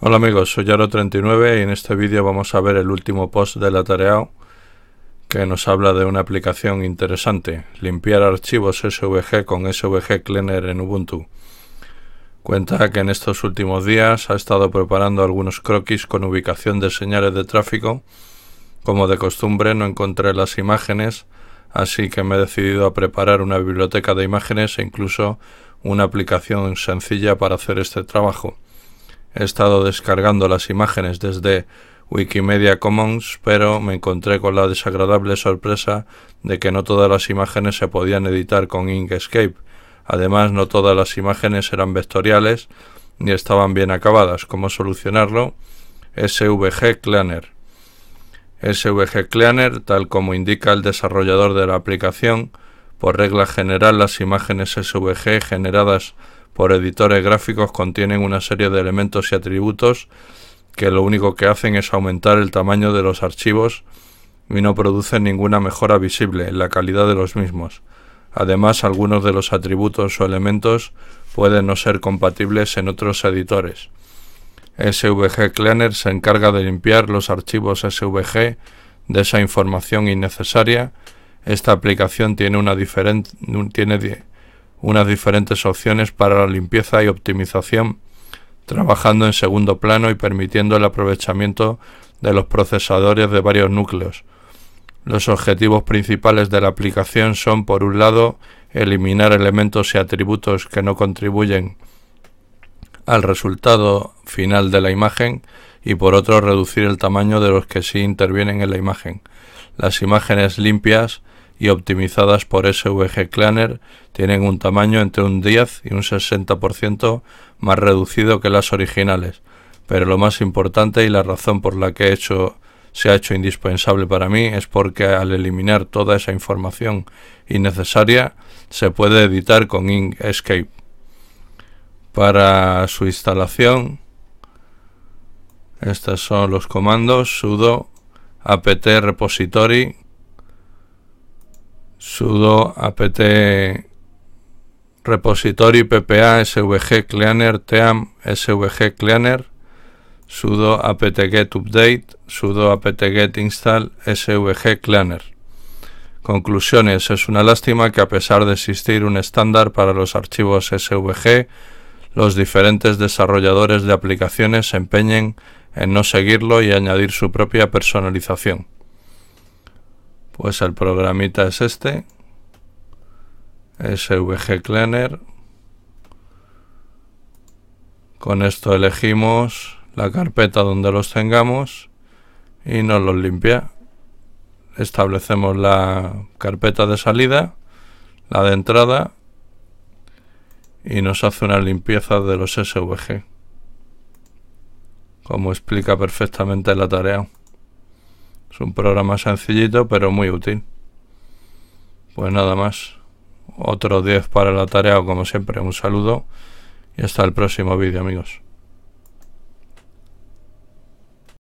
Hola amigos, soy Yaro39 y en este vídeo vamos a ver el último post de la tarea que nos habla de una aplicación interesante, limpiar archivos SVG con SVG Cleaner en Ubuntu. Cuenta que en estos últimos días ha estado preparando algunos croquis con ubicación de señales de tráfico. Como de costumbre no encontré las imágenes, así que me he decidido a preparar una biblioteca de imágenes e incluso una aplicación sencilla para hacer este trabajo. He estado descargando las imágenes desde Wikimedia Commons, pero me encontré con la desagradable sorpresa de que no todas las imágenes se podían editar con Inkscape. Además, no todas las imágenes eran vectoriales ni estaban bien acabadas. ¿Cómo solucionarlo? SVG Cleaner. SVG Cleaner, tal como indica el desarrollador de la aplicación, por regla general las imágenes SVG generadas por editores gráficos contienen una serie de elementos y atributos que lo único que hacen es aumentar el tamaño de los archivos y no producen ninguna mejora visible en la calidad de los mismos. Además, algunos de los atributos o elementos pueden no ser compatibles en otros editores. SVG Cleaner se encarga de limpiar los archivos SVG de esa información innecesaria. Esta aplicación tiene una, tiene unas diferentes opciones para la limpieza y optimización, trabajando en segundo plano y permitiendo el aprovechamiento de los procesadores de varios núcleos. Los objetivos principales de la aplicación son, por un lado, eliminar elementos y atributos que no contribuyen al resultado final de la imagen y por otro reducir el tamaño de los que sí intervienen en la imagen. Las imágenes limpias y optimizadas por SVG Clanner tienen un tamaño entre un 10 y un 60% más reducido que las originales, pero lo más importante y la razón por la que he hecho, se ha hecho indispensable para mí es porque al eliminar toda esa información innecesaria se puede editar con Inkscape. Para su instalación, estos son los comandos sudo apt repository sudo apt repository ppa svg cleaner team svg cleaner sudo apt-get update sudo apt-get install svg cleaner Conclusiones. Es una lástima que a pesar de existir un estándar para los archivos SVG, los diferentes desarrolladores de aplicaciones se empeñen en no seguirlo y añadir su propia personalización. Pues el programita es este. SVG Cleaner. Con esto elegimos la carpeta donde los tengamos y nos los limpia. Establecemos la carpeta de salida, la de entrada y nos hace una limpieza de los SVG, como explica perfectamente la tarea. Es un programa sencillito pero muy útil. Pues nada más. Otro 10 para la tarea, como siempre, un saludo y hasta el próximo vídeo, amigos.